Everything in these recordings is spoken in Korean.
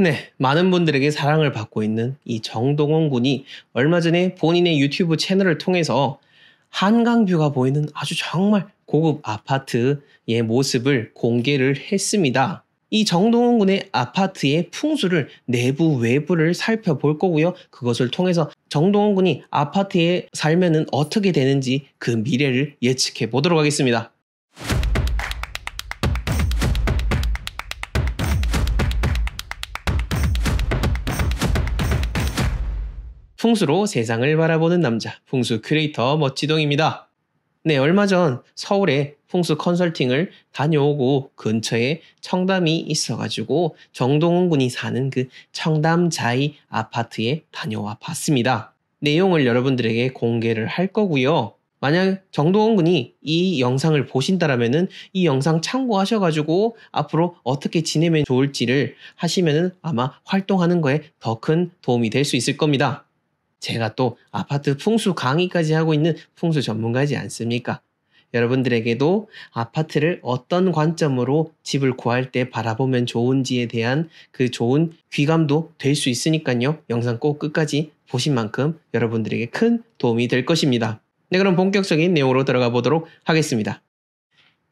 네, 많은 분들에게 사랑을 받고 있는 이 정동원 군이 얼마 전에 본인의 유튜브 채널을 통해서 한강뷰가 보이는 아주 정말 고급 아파트의 모습을 공개를 했습니다. 이 정동원 군의 아파트의 풍수를 내부 외부를 살펴볼 거고요. 그것을 통해서 정동원 군이 아파트에 살면은 어떻게 되는지 그 미래를 예측해 보도록 하겠습니다. 풍수로 세상을 바라보는 남자, 풍수 크리에이터 멋지동입니다. 네, 얼마 전 서울에 풍수 컨설팅을 다녀오고 근처에 청담이 있어가지고 정동훈 군이 사는 그 청담 자이 아파트에 다녀와 봤습니다. 내용을 여러분들에게 공개를 할 거고요. 만약 정동원 군이 이 영상을 보신다라면은 이 영상 참고하셔가지고 앞으로 어떻게 지내면 좋을지를 하시면은 아마 활동하는 거에 더 큰 도움이 될 수 있을 겁니다. 제가 또 아파트 풍수 강의까지 하고 있는 풍수 전문가지 않습니까? 여러분들에게도 아파트를 어떤 관점으로 집을 구할 때 바라보면 좋은지에 대한 그 좋은 귀감도 될 수 있으니까요. 영상 꼭 끝까지 보신 만큼 여러분들에게 큰 도움이 될 것입니다. 네, 그럼 본격적인 내용으로 들어가 보도록 하겠습니다.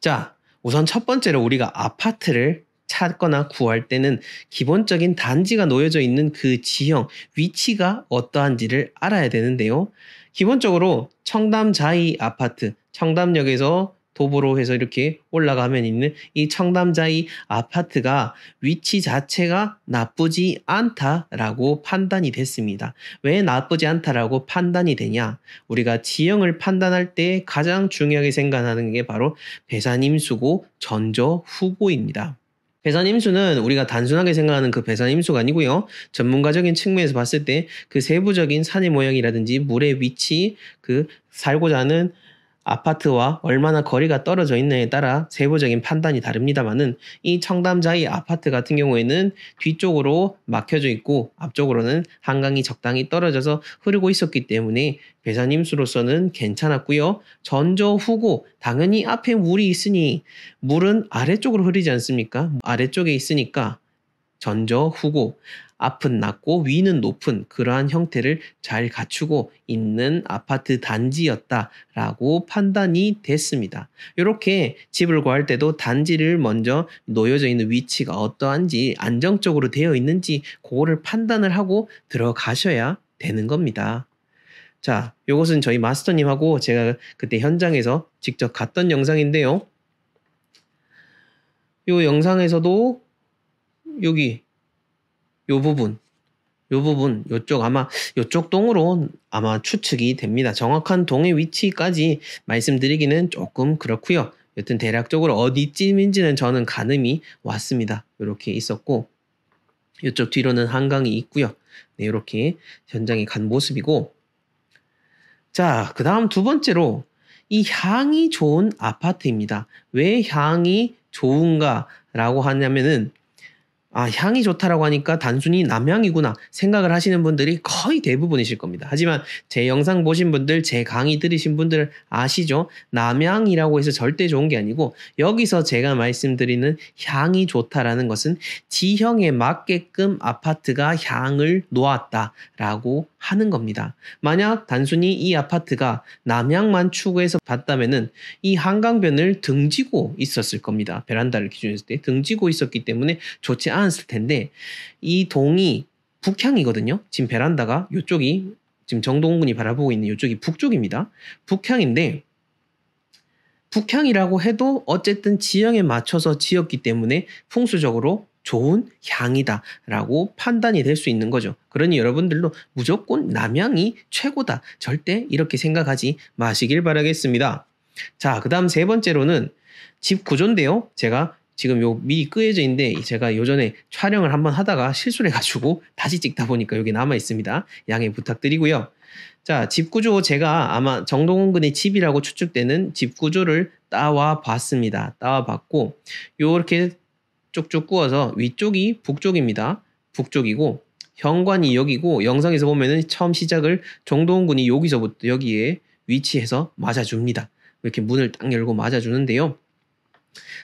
자, 우선 첫 번째로 우리가 아파트를 찾거나 구할 때는 기본적인 단지가 놓여져 있는 그 지형, 위치가 어떠한지를 알아야 되는데요. 기본적으로 청담 자이 아파트, 청담역에서 도보로 해서 이렇게 올라가면 있는 이 청담자이 아파트가 위치 자체가 나쁘지 않다라고 판단이 됐습니다. 왜 나쁘지 않다라고 판단이 되냐? 우리가 지형을 판단할 때 가장 중요하게 생각하는 게 바로 배산임수고 전조 후보입니다. 배산 임수는 우리가 단순하게 생각하는 그 배산 임수가 아니고요. 전문가적인 측면에서 봤을 때 그 세부적인 산의 모양이라든지 물의 위치, 그 살고자 하는 아파트와 얼마나 거리가 떨어져 있느냐에 따라 세부적인 판단이 다릅니다만은 이 청담자이 아파트 같은 경우에는 뒤쪽으로 막혀져 있고 앞쪽으로는 한강이 적당히 떨어져서 흐르고 있었기 때문에 배산임수로서는 괜찮았고요. 전저 후고 당연히 앞에 물이 있으니 물은 아래쪽으로 흐르지 않습니까? 아래쪽에 있으니까 전저 후고 앞은 낮고 위는 높은 그러한 형태를 잘 갖추고 있는 아파트 단지였다라고 판단이 됐습니다. 이렇게 집을 구할 때도 단지를 먼저 놓여져 있는 위치가 어떠한지 안정적으로 되어 있는지 그거를 판단을 하고 들어가셔야 되는 겁니다. 자, 이것은 저희 마스터님하고 제가 그때 현장에서 직접 갔던 영상인데요. 이 영상에서도 여기 요 부분, 요 부분, 요쪽 아마 요쪽 동으로 아마 추측이 됩니다. 정확한 동의 위치까지 말씀드리기는 조금 그렇고요. 여튼 대략적으로 어디쯤인지는 저는 가늠이 왔습니다. 이렇게 있었고 이쪽 뒤로는 한강이 있고요. 네, 이렇게 현장에 간 모습이고 자, 그 다음 두 번째로 이 향이 좋은 아파트입니다. 왜 향이 좋은가라고 하냐면은 아, 향이 좋다라고 하니까 단순히 남향이구나 생각을 하시는 분들이 거의 대부분이실 겁니다. 하지만 제 영상 보신 분들, 제 강의 들으신 분들 아시죠? 남향이라고 해서 절대 좋은 게 아니고 여기서 제가 말씀드리는 향이 좋다라는 것은 지형에 맞게끔 아파트가 향을 놓았다라고 하는 겁니다. 만약 단순히 이 아파트가 남향만 추구해서 봤다면이 한강변을 등지고 있었을 겁니다. 베란다를 기준했을 때 등지고 있었기 때문에 좋지 않은 괜찮았을 텐데 이 동이 북향이거든요. 지금 베란다가 이쪽이 지금 정동훈이 바라보고 있는 이쪽이 북쪽입니다. 북향인데 북향이라고 해도 어쨌든 지형에 맞춰서 지었기 때문에 풍수적으로 좋은 향이다라고 판단이 될 수 있는 거죠. 그러니 여러분들도 무조건 남향이 최고다. 절대 이렇게 생각하지 마시길 바라겠습니다. 자, 그 다음 세 번째로는 집 구조인데요. 제가 지금 요 미리 끄여져 있는데 제가 요전에 촬영을 한번 하다가 실수를 해가지고 다시 찍다 보니까 여기 남아 있습니다. 양해 부탁드리고요. 자, 집 구조 제가 아마 정동근의 집이라고 추측되는 집 구조를 따와 봤습니다. 따와 봤고 요렇게 쭉쭉 구워서 위쪽이 북쪽입니다. 북쪽이고 현관이 여기고 영상에서 보면은 처음 시작을 정동군이 여기서부터 여기에 위치해서 맞아줍니다. 이렇게 문을 딱 열고 맞아주는데요.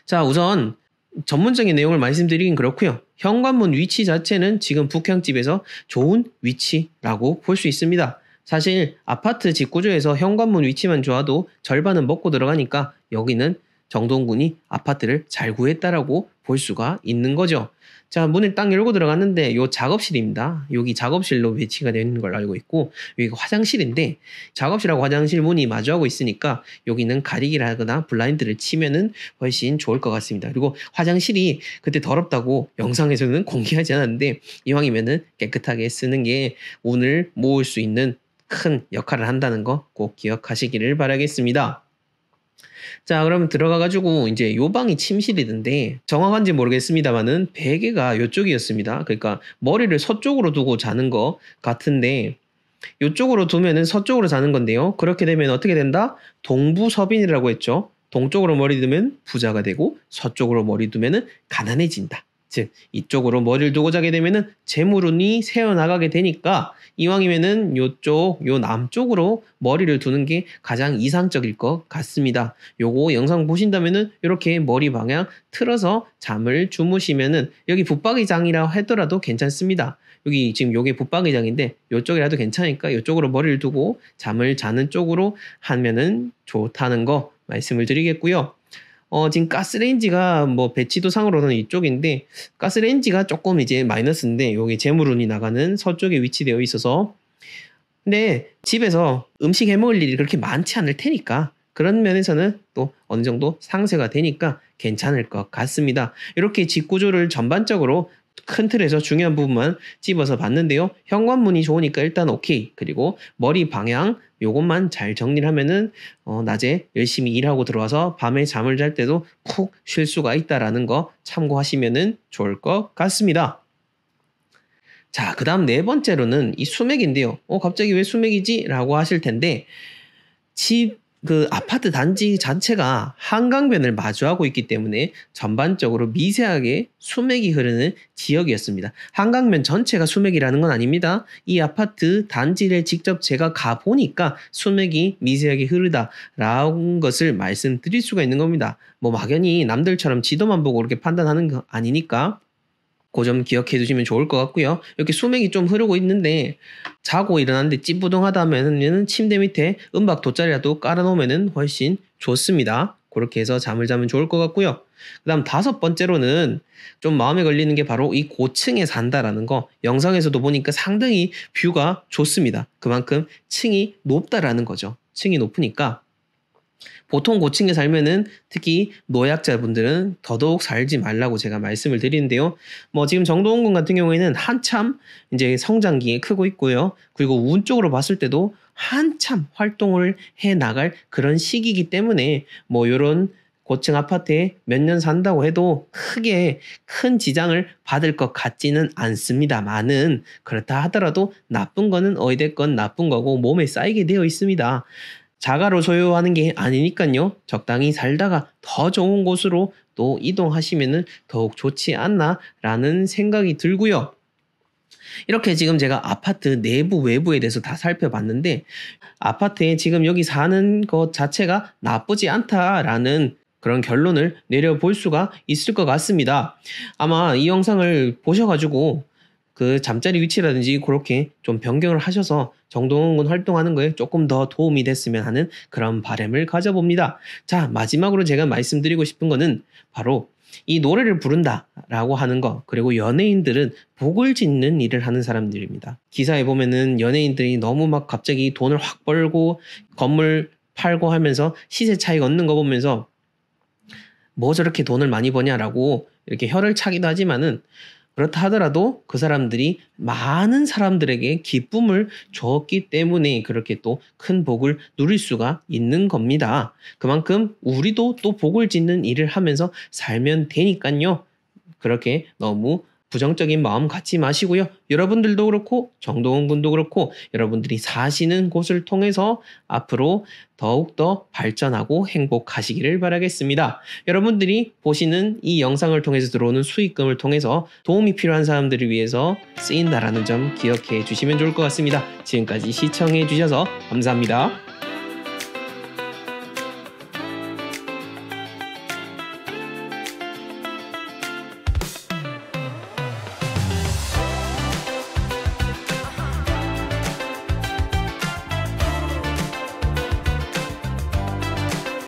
자, 우선 전문적인 내용을 말씀드리긴 그렇고요. 현관문 위치 자체는 지금 북향집에서 좋은 위치라고 볼 수 있습니다. 사실 아파트 집구조에서 현관문 위치만 좋아도 절반은 먹고 들어가니까 여기는 정동군이 아파트를 잘 구했다라고 볼 수가 있는 거죠. 자, 문을 딱 열고 들어갔는데 요 작업실입니다. 여기 작업실로 배치가 되는걸 알고 있고 여기가 화장실인데 작업실하고 화장실 문이 마주하고 있으니까 여기는 가리기를 하거나 블라인드를 치면은 훨씬 좋을 것 같습니다. 그리고 화장실이 그때 더럽다고 영상에서는 공개하지 않았는데 이왕이면은 깨끗하게 쓰는 게 운을 모을 수 있는 큰 역할을 한다는 거 꼭 기억하시기를 바라겠습니다. 자, 그러면 들어가가지고 이제 요 방이 침실이던데 정확한지 모르겠습니다만은 베개가 요쪽이었습니다. 그러니까 머리를 서쪽으로 두고 자는 것 같은데 요쪽으로 두면은 서쪽으로 자는 건데요. 그렇게 되면 어떻게 된다? 동부서빈이라고 했죠. 동쪽으로 머리 두면 부자가 되고 서쪽으로 머리 두면은 가난해진다. 즉 이쪽으로 머리를 두고 자게 되면은 재물운이 새어나가게 되니까 이왕이면은 요쪽 요 남쪽으로 머리를 두는 게 가장 이상적일 것 같습니다. 요거 영상 보신다면은 이렇게 머리 방향 틀어서 잠을 주무시면은 여기 붙박이장이라 하더라도 괜찮습니다. 여기 지금 요게 붙박이장인데 요쪽이라도 괜찮으니까 요쪽으로 머리를 두고 잠을 자는 쪽으로 하면은 좋다는 거 말씀을 드리겠고요. 어, 지금 가스레인지가 뭐 배치도 상으로는 이쪽인데 가스레인지가 조금 이제 마이너스인데 여기 재물운이 나가는 서쪽에 위치되어 있어서 근데 집에서 음식 해 먹을 일이 그렇게 많지 않을 테니까 그런 면에서는 또 어느 정도 상쇄가 되니까 괜찮을 것 같습니다. 이렇게 집 구조를 전반적으로 큰 틀에서 중요한 부분만 집어서 봤는데요. 현관문이 좋으니까 일단 오케이. 그리고 머리 방향 요것만 잘 정리를 하면은 어, 낮에 열심히 일하고 들어와서 밤에 잠을 잘 때도 푹 쉴 수가 있다라는 거 참고하시면은 좋을 것 같습니다. 자, 그 다음 네 번째로는 이 수맥인데요. 어, 갑자기 왜 수맥이지? 라고 하실 텐데, 집그 아파트 단지 자체가 한강변을 마주하고 있기 때문에 전반적으로 미세하게 수맥이 흐르는 지역이었습니다. 한강변 전체가 수맥이라는 건 아닙니다. 이 아파트 단지를 직접 제가 가보니까 수맥이 미세하게 흐르다라는 것을 말씀드릴 수가 있는 겁니다. 뭐 막연히 남들처럼 지도만 보고 그렇게 판단하는 거 아니니까 그점 기억해 두시면 좋을 것 같고요. 이렇게 수맥이 좀 흐르고 있는데 자고 일어났는데 찌뿌둥하다면 하은 침대 밑에 은박 돗자리라도 깔아놓으면 훨씬 좋습니다. 그렇게 해서 잠을 자면 좋을 것 같고요. 그 다음 다섯 번째로는 좀 마음에 걸리는 게 바로 이 고층에 산다라는 거. 영상에서도 보니까 상당히 뷰가 좋습니다. 그만큼 층이 높다라는 거죠. 층이 높으니까 보통 고층에 살면은 특히 노약자분들은 더더욱 살지 말라고 제가 말씀을 드리는데요. 뭐 지금 정동원군 같은 경우에는 한참 이제 성장기에 크고 있고요. 그리고 운 쪽으로 봤을 때도 한참 활동을 해 나갈 그런 시기이기 때문에 뭐 요런 고층 아파트에 몇 년 산다고 해도 크게 큰 지장을 받을 것 같지는 않습니다만은 그렇다 하더라도 나쁜 거는 어이됐건 나쁜 거고 몸에 쌓이게 되어 있습니다. 자가로 소유하는 게 아니니까요. 적당히 살다가 더 좋은 곳으로 또이동하시면 더욱 좋지 않나라는 생각이 들고요. 이렇게 지금 제가 아파트 내부 외부에 대해서 다 살펴봤는데 아파트에 지금 여기 사는 것 자체가 나쁘지 않다라는 그런 결론을 내려볼 수가 있을 것 같습니다. 아마 이 영상을 보셔가지고 그 잠자리 위치라든지 그렇게 좀 변경을 하셔서 정동훈군 활동하는 거에 조금 더 도움이 됐으면 하는 그런 바램을 가져봅니다. 자, 마지막으로 제가 말씀드리고 싶은 거는 바로 이 노래를 부른다라고 하는 거 그리고 연예인들은 복을 짓는 일을 하는 사람들입니다. 기사에 보면은 연예인들이 너무 막 갑자기 돈을 확 벌고 건물 팔고 하면서 시세 차익 얻는 거 보면서 뭐 저렇게 돈을 많이 버냐라고 이렇게 혀를 차기도 하지만은 그렇다 하더라도 그 사람들이 많은 사람들에게 기쁨을 줬기 때문에 그렇게 또 큰 복을 누릴 수가 있는 겁니다. 그만큼 우리도 또 복을 짓는 일을 하면서 살면 되니까요. 그렇게 너무 부정적인 마음 갖지 마시고요. 여러분들도 그렇고 정동훈 군도 그렇고 여러분들이 사시는 곳을 통해서 앞으로 더욱더 발전하고 행복하시기를 바라겠습니다. 여러분들이 보시는 이 영상을 통해서 들어오는 수익금을 통해서 도움이 필요한 사람들을 위해서 쓰인다라는 점 기억해 주시면 좋을 것 같습니다. 지금까지 시청해 주셔서 감사합니다.